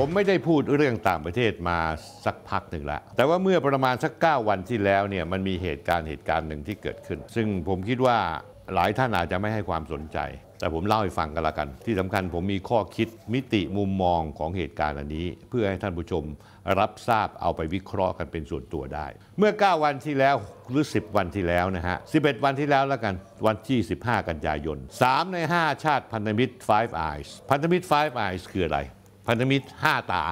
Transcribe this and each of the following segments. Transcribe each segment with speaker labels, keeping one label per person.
Speaker 1: ผมไม่ได้พูดเรื่องต่างประเทศมาสักพักหนึ่งแล้วแต่ว่าเมื่อประมาณสัก 9 วันที่แล้วเนี่ยมันมีเหตุการณ์เหตุการณ์หนึ่งที่เกิดขึ้น ซึ่งผมคิดว่าหลายท่านอาจจะไม่ให้ความสนใจ แต่ผมเล่าให้ฟังกันละกัน ที่สำคัญผมมีข้อคิดมิติมุมมองของเหตุการณ์อันนี้ เพื่อให้ท่านผู้ชมรับทราบเอาไปวิเคราะห์กันเป็นส่วนตัวได้ เมื่อ 9 วันที่แล้วหรือ 10 วันที่แล้วนะฮะ11 วันที่แล้วแล้วกันวันที่15กันยายน3ใน 5 ชาติพันธมิตร Five Eyes พันธมิตร Five Eyes คืออะไรพันธมิตร 5 ตา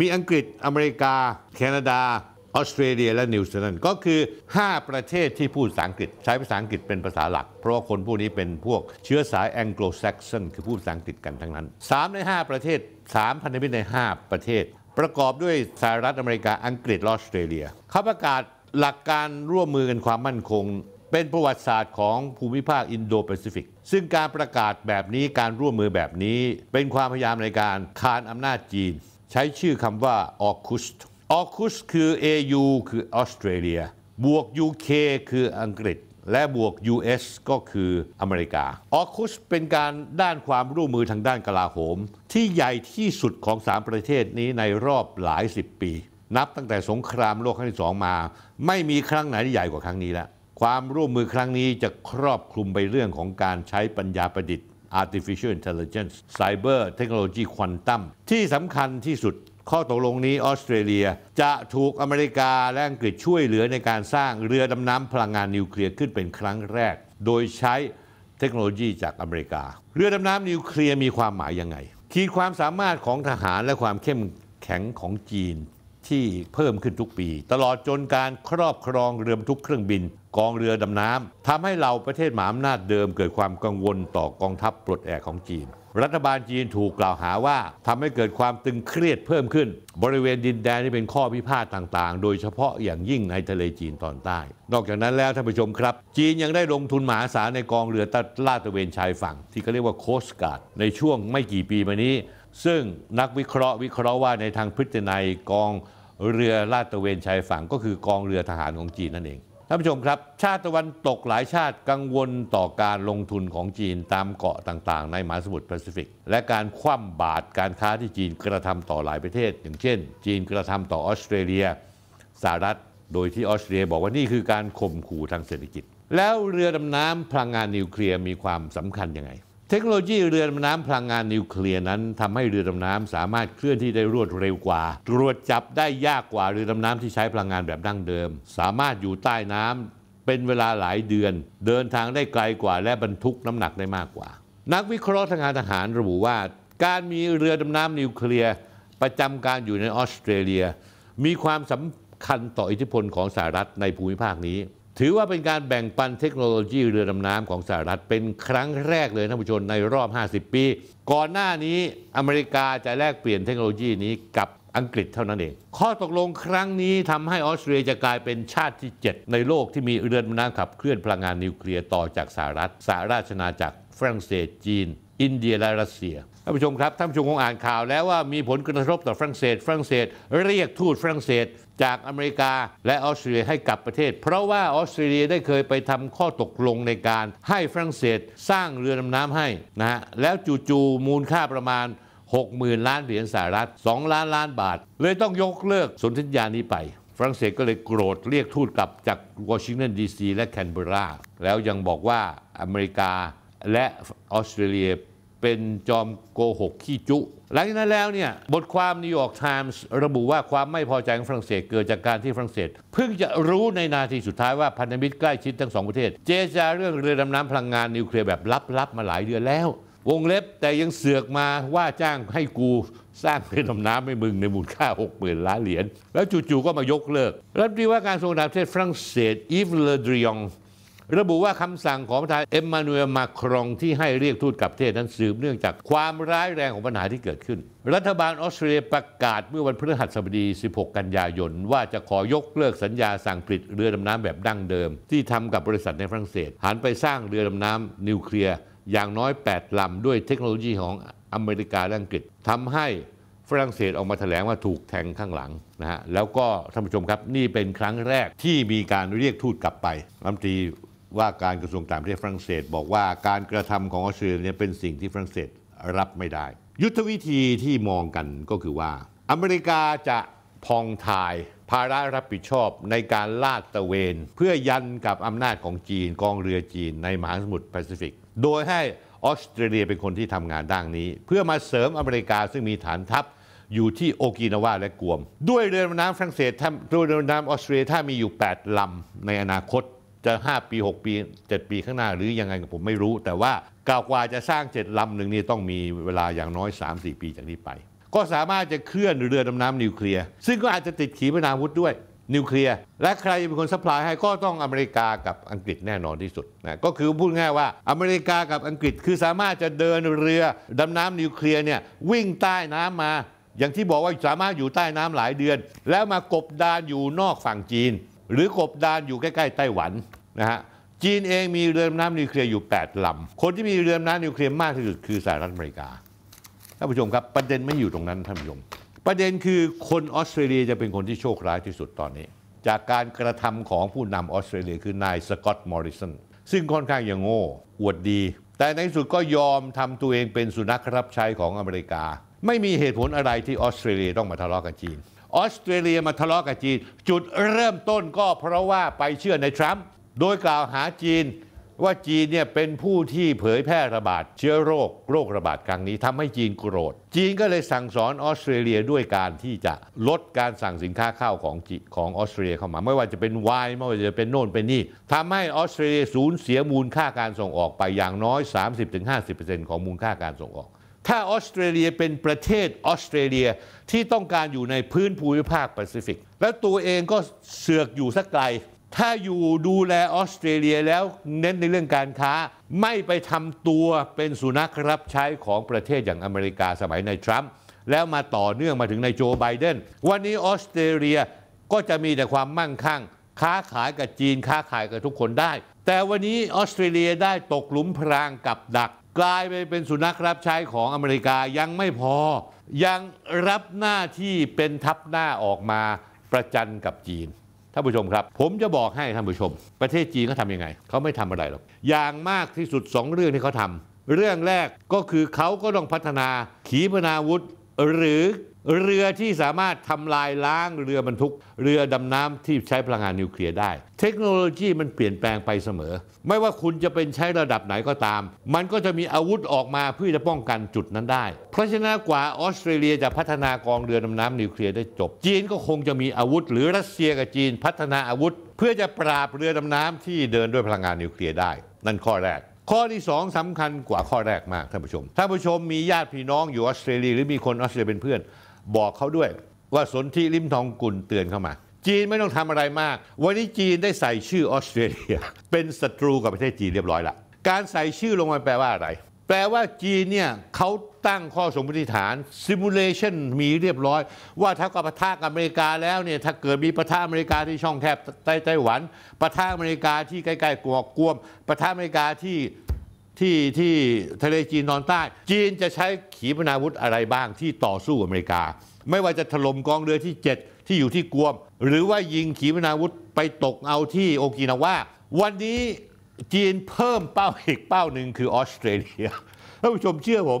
Speaker 1: มีอังกฤษ อเมริกา แคนาดา ออสเตรเลีย และนิวซีแลนด์ ก็คือ 5 ประเทศที่พูดภาษาอังกฤษ ใช้ภาษาอังกฤษเป็นภาษาหลัก เพราะว่าคนพวกนี้เป็นพวกเชื้อสายแองโกลแซกซันคือพูดภาษาอังกฤษกันทั้งนั้น 3 ใน 5 ประเทศ 3 พันธมิตรใน 5 ประเทศ ประกอบด้วยสหรัฐอเมริกา อังกฤษ ลออสเตรเลียเขาประกาศหลักการร่วมมือกันความมั่นคงเป็นประวัติศาสตร์ของภูมิภาคอินโดแปซิฟิก ซึ่งการประกาศแบบนี้ การร่วมมือแบบนี้ เป็นความพยายามในการคานอำนาจจีน ใช้ชื่อคำว่าออคุสออคุสคือ AU คือออสเตรเลีย บวก UK คืออังกฤษ และบวก US ก็คืออเมริกา ออคุสเป็นการด้านความร่วมมือทางด้านกลาโหม ที่ใหญ่ที่สุดของ3ประเทศนี้ในรอบหลายสิบปี นับตั้งแต่สงครามโลกครั้งที่สองมา ไม่มีครั้งไหนที่ใหญ่กว่าครั้งนี้แล้วความร่วมมือครั้งนี้จะครอบคลุมไปเรื่องของการใช้ปัญญาประดิษฐ์ artificial intelligence cyber technology quantum ที่สำคัญที่สุดข้อตกลงนี้ออสเตรเลีย จะถูกอเมริกาและอังกฤษช่วยเหลือในการสร้างเรือดำน้ำพลังงานนิวเคลียร์ขึ้นเป็นครั้งแรก โดยใช้เทคโนโลยีจากอเมริกา เรือดำน้ำนิวเคลียร์มีความหมายยังไงขีดความสามารถของทหารและความเข้มแข็งของจีน ที่เพิ่มขึ้นทุกปี ตลอดจนการครอบครองเรือบรรทุกเครื่องบินกองเรือดำน้ำ ทำให้เราประเทศหมาอำนาจเดิมเกิดความกังวลต่อกองทัพปลดแอกของจีน รัฐบาลจีนถูกกล่าวหาว่า ทำให้เกิดความตึงเครียดเพิ่มขึ้น บริเวณดินแดนที่เป็นข้อพิพาทต่าง ๆ โดยเฉพาะอย่างยิ่งในทะเลจีนตอนใต้ นอกจากนั้นแล้วท่านผู้ชมครับ จีนยังได้ลงทุนหมาสาในกองเรือตลาดตะเวนชายฝั่ง ที่เขาเรียกว่าโคสการ์ดในช่วงไม่กี่ปีมานี้ ซึ่งนักวิเคราะห์วิเคราะห์ว่าในทางพฤตินัยกองเรือลาดตะเวนชายฝั่งก็คือกองเรือทหารของจีนนั่นเองท่านผู้ชมครับชาติตะวันตกหลายชาติกังวลต่อการลงทุนของจีนตามเกาะต่าง ๆ ในมหาสมุทรแปซิฟิก และการคว่ำบาตรการค้าที่จีนกระทำต่อหลายประเทศอย่างเช่น จีนกระทำต่อออสเตรเลียสหรัฐโดยที่ออสเตรเลียบอกว่านี่คือการข่มขู่ทางเศรษฐกิจ แล้วเรือดำน้ำพลังงานนิวเคลียร์มีความสำคัญยังไงเทคโนโลยีเรือดำน้ำพลังงานนิวเคลียร์นั้นทำให้เรือดำน้ำสามารถเคลื่อนที่ได้รวดเร็วกว่า ตรวจจับได้ยากกว่าเรือดำน้ำที่ใช้ พลังงานแบบดั้งเดิม สามารถอยู่ใต้น้ำเป็นเวลาหลายเดือน เดินทางได้ไกลกว่าและบรรทุกน้ำหนักได้มากกว่า นักวิเคราะห์ทางการทหารระบุว่าการมีเรือดำน้ำนิวเคลียร์ประจำการอยู่ในออสเตรเลีย มีความสำคัญต่ออิทธิพลของสหรัฐในภูมิภาคนี้ถือว่าเป็นการแบ่งปันเทคโนโลยีเรือดำน้ำของสหรัฐเป็นครั้งแรกเลยท่านผู้ชม ในรอบ 50 ปี ก่อนหน้านี้อเมริกาจะแลกเปลี่ยนเทคโนโลยีนี้กับอังกฤษเท่านั้นเอง ข้อตกลงครั้งนี้ทำให้ออสเตรียจะกลายเป็นชาติที่ 7 ในโลกที่มีเรือดำน้ำขับเคลื่อนพลังงานนิวเคลียร์ต่อจากสหรัฐสหราชนาจักรฝรั่งเศส จีนอินเดียและรัสเซียท่านผู้ชมครับท่านผู้ชมคงอ่านข่าวแล้วว่ามีผลกระทบต่อฝรั่งเศสฝรั่งเศส เรียกทูตฝรั่งเศสจากอเมริกาและออสเตรเลียให้กับประเทศ เพราะว่าออสเตรเลียได้เคยไปทำข้อตกลงในการให้ฝรั่งเศสสร้างเรือดำน้ำให้นะฮะแล้วจู่ๆมูลค่าประมาณ 60,000 ล้านเหรียญสหรัฐ 2 ล้านล้านบาท เลยต้องยกเลิกสนธิญญานี้ไปฝรั่งเศสก็เลยโกรธเรียกทูตกลับจากวอชิงตันดีซีและแคนเบราแล้วยังบอกว่าอเมริกาและออสเตรเลียเป็นจอมโกหกขี้จุ หลังจากนั้นแล้วเนี่ยบทความนิวยอร์กไทมส์ระบุว่าความไม่พอใจของฝรั่งเศสเกิดจากการที่ฝรั่งเศสเพิ่งจะรู้ในนาทีสุดท้ายว่าพันธมิตรใกล้ชิดทั้งสองประเทศ เจจาเรื่องเรือดำน้ำพลังงาน นิวเคลียร์แบบลับๆมาหลายเดือนแล้ว วงเล็บแต่ยังเสือกมาว่าจ้างให้กู สร้างเรือดำน้ำให้มึงในมูลค่า60,000ล้านเหรียญแล้วจู่ๆก็มายกเลิกรัฐมนตรีว่าการกระทรวงต่างประเทศฝรั่งเศสอีฟเลดริองระบุว่าคำสั่งของประธานเอ็มมานูเอล มาครอง ที่ให้เรียกทูตกลับประเทศนั้นสืบเนื่องจากความร้ายแรงของปัญหาที่เกิดขึ้น รัฐบาลออสเตรเลียประกาศเมื่อวันพฤหัสบดี 16 กันยายน ว่าจะขอยกเลิกสัญญาสั่งผลิตเรือดำน้ำแบบดั้งเดิม ที่ทำกับบริษัทในฝรั่งเศสหันไปสร้างเรือดำน้ำนิวเคลียร์อย่างน้อย 8 ลำด้วยเทคโนโลยีของอเมริกาและอังกฤษทำให้ฝรั่งเศสออกมาแถลงว่าถูกแทงข้างหลังนะฮะแล้วก็ท่านผู้ชมครับนี่เป็นครั้งแรกที่มีการเรียกทูตกลับไปรัฐมนตรีว่าการกระทรวงต่างประเทศฝรั่งเศส บอกว่า การกระทำของออสเตรเลียเนี่ยเป็นสิ่งที่ฝรั่งเศสรับไม่ได้ ยุทธวิธีที่มองกันก็คือว่า อเมริกาจะพองทาย ภาระรับผิดชอบในการลาดตะเวน เพื่อยันกับอำนาจของจีนกองเรือจีนในมหาสมุทรแปซิฟิก โดยให้ออสเตรเลียเป็นคนที่ทำงานด้านนี้ เพื่อมาเสริมอเมริกาซึ่งมีฐานทัพอยู่ที่โอกินาวาและกวม ด้วยเรือดำน้ำฝรั่งเศสด้วยเรือดำน้ำออสเตรเลียถ้ามีอยู่ 8ลำในอนาคตจะ5ปี6ปี7ปีข้างหน้าหรือยังไงผมไม่รู้แต่ว่ากาว่าจะสร้างเจ็ดลำหนึ่งนี่ต้องมีเวลาอย่างน้อย3-4ปีจากนี้ไปก็สามารถจะเคลื่อนเรือดำน้ำนิวเคลียร์ซึ่งก็อาจจะติดขีปนาวุธด้วยนิวเคลียร์และใครเป็นคนสป라이ายให้ก็ต้องอเมริกากับอังกฤษแน่นอนที่สุดนะก็คือพูดง่ายว่าอเมริกากับอังกฤษคือสามารถจะเดินเรือดำน้ำนิวเคลียร์เนี่ยวิ่งใต้น้ำมาอย่างที่บอกว่าสามารถอยู่ใต้น้ำหลายเดือนแล้วมากบดานอยู่นอกฝั่งจีนหรือกบดานอยู่ใกล้ๆไต้หวันนะฮะจีนเองมีเรือน้ำนิวเคลียร์อยู่8ลำคนที่มีเรือน้ำนิวเคลียร์มากที่สุดคือสหรัฐอเมริกาท่านผู้ชมครับประเด็นไม่อยู่ตรงนั้นท่านผู้ชมประเด็นคือคนออสเตรเลียจะเป็นคนที่โชคร้ายที่สุดตอนนี้ จากการกระทำของผู้นำออสเตรเลียคือนายสกอตต์มอริสันซึ่งค่อนข้างอย่างโง่อวดดี แต่ในที่สุดก็ยอมทำตัวเองเป็นสุนัขรับใช้ของอเมริกา ไม่มีเหตุผลอะไรที่ออสเตรเลียต้องมาทะเลาะกับจีนออสเตรเลียมาทะเลาะกับจีนจุดเริ่มต้นก็เพราะว่าไปเชื่อในทรัมป์โดยกล่าวหาจีน ว่าจีนเนี่ยเป็นผู้ที่เผยแพร่ระบาดเชื้อโรค โรคระบาดครั้งนี้ ทำให้จีนโกรธ จีนก็เลยสั่งสอนออสเตรเลียด้วยการที่จะลดการสั่งสินค้าเข้าของจีของออสเตรเลียเข้ามาไม่ว่าจะเป็นไวน์ไม่ว่าจะเป็นโน่นเป็นนี่ ทำให้ออสเตรเลียสูญเสียมูลค่าการส่งออกไปอย่างน้อย 30-50%ของมูลค่าการส่งออกถ้าออสเตรเลียเป็นประเทศออสเตรเลียที่ต้องการอยู่ในพื้นภูมิภาคแปซิฟิก และตัวเองก็เสือกอยู่สักไกล ถ้าอยู่ดูแลออสเตรเลียแล้วเน้นในเรื่องการค้า ไม่ไปทำตัวเป็นสุนัขรับใช้ของประเทศอย่างอเมริกาสมัยในทรัมป์แล้วมาต่อเนื่องมาถึงในโจไบเดนวันนี้ออสเตรเลียก็จะมีแต่ความมั่งคั่ง ค้าขายกับจีนค้าขายกับทุกคนได้ แต่วันนี้ออสเตรเลียได้ตกหลุมพรางกับดักกลายไปเป็นสุนัขรับใช้ของอเมริกายังไม่พอยังรับหน้าที่เป็นทัพหน้าออกมาประจันกับจีนท่านผู้ชมครับ ผมจะบอกให้ท่านผู้ชม ประเทศจีนเขาทำยังไง เขาไม่ทำอะไรหรอกอย่างมากที่สุด2เรื่องที่เขาทำเรื่องแรกก็คือเขาก็ต้องพัฒนาขีปนาวุธหรือเรือที่สามารถทำลายล้างเรือบรรทุก เรือดำน้ำที่ใช้พลังงานนิวเคลียร์ได้ เทคโนโลยีมันเปลี่ยนแปลงไปเสมอ ไม่ว่าคุณจะเป็นใช้ระดับไหนก็ตาม มันก็จะมีอาวุธออกมาเพื่อจะป้องกันจุดนั้นได้เพราะฉะนั้นกว่าออสเตรเลียจะพัฒนากองเรือดำน้ำนิวเคลียร์ได้จบจีนก็คงจะมีอาวุธหรือรัสเซียกับจีน พัฒนาอาวุธ เพื่อจะปราบเรือดำน้ำที่เดินด้วยพลังงานนิวเคลียร์ได้ นั่นข้อแรก ข้อที่2สสำคัญกว่าข้อแรกมากท่านผู้ชมท่านผู้ชมมีญาติพี่น้องอยู่ออสเตรเลีย หรือมีคนออสเตรเลียเป็นเพื่อนบอกเขาด้วยว่าสนธิริมทองกุลเตือนเข้ามา จีนไม่ต้องทำอะไรมาก วันนี้จีนได้ใส่ชื่อออสเตรเลีย เป็นศัตรูกับประเทศจีนเรียบร้อยละ การใส่ชื่อลงมาแปลว่าอะไร แปลว่าจีนเนี่ยเขาตั้งข้อสมมติฐานซิมูเลชันมีเรียบร้อย ว่าถ้ากับปะทะกับอเมริกาแล้วเนี่ย ถ้าเกิดมีปะทะอเมริกาที่ช่องแคบไต้หวันปะทะอเมริกาที่ใกล้ๆกัวกวมปะทะอเมริกาที่ที่ที่ทะเลจีนตอนใต้ จีนจะใช้ขีปนาวุธอะไรบ้างที่ต่อสู้อเมริกา ไม่ว่าจะถล่มกองเรือที่ 7 ที่อยู่ที่กวม หรือว่ายิงขีปนาวุธไปตกเอาที่โอกินาวาวันนี้จีนเพิ่มเป้าอีกเป้าหนึ่งคือออสเตรเลียท่านผู้ชมเชื่อผม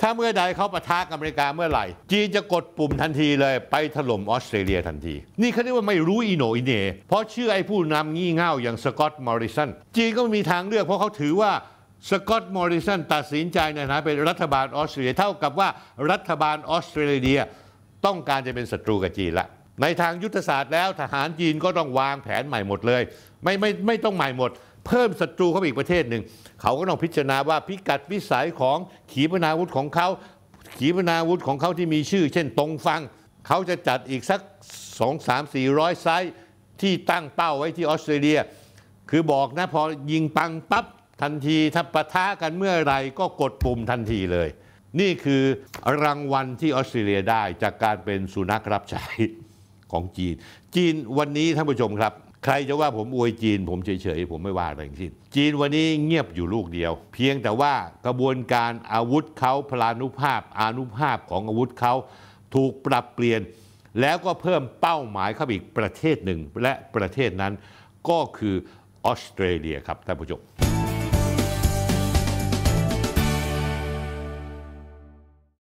Speaker 1: ถ้าเมื่อใดเขาประทะกับอเมริกาเมื่อไหร่ จีนจะกดปุ่มทันทีเลยไปถล่มออสเตรเลียทันที นี่เขาเรียกว่าไม่รู้อีโนอินเนเพราะเชื่อไอ้ผู้นำงี่เง่าอย่างสกอตต์ มอริสัน จีนก็มีทางเลือกเพราะเขาถือว่าสกอตต์มอริสันตัดสินใจในฐานะเป็นรัฐบาลออสเตรเลียเท่ากับว่ารัฐบาลออสเตรเลียต้องการจะเป็นศัตรูกับจีนละ ในทางยุทธศาสตร์แล้ว ทหารจีนก็ต้องวางแผนใหม่หมดเลย ไม่ไม่ไม่ต้องใหม่หมด เพิ่มศัตรูเข้าไปอีกประเทศหนึ่งเขาก็ต้องพิจารณาว่าพิกัดวิสัยของขีปนาวุธของเขาขีปนาวุธของเขาที่มีชื่อ เช่นตรงฟังเขาจะจัดอีกสัก 2 3 4 0 0ไซต์ที่ตั้งเป้าไว้ที่ออสเตรเลีย คือบอกนะพอยิงปังปับ๊บทันทีถ้าปะทะกันเมื่อไรก็กดปุ่มทันทีเลย นี่คือรางวัลที่ออสเตรเลียได้จากการเป็นสุนัขรับใช้ของจีน จีนวันนี้ท่านผู้ชมครับ ใครจะว่าผมอวยจีน ผมเฉยๆ ผมไม่ว่าอะไรทั้งสิ้น จีนวันนี้เงียบอยู่ลูกเดียว เพียงแต่ว่ากระบวนการอาวุธเขาพลานุภาพ อานุภาพของอาวุธเขาถูกปรับเปลี่ยน แล้วก็เพิ่มเป้าหมายเข้าอีกประเทศหนึ่งและประเทศนั้น ก็คือออสเตรเลียครับท่านผู้ชม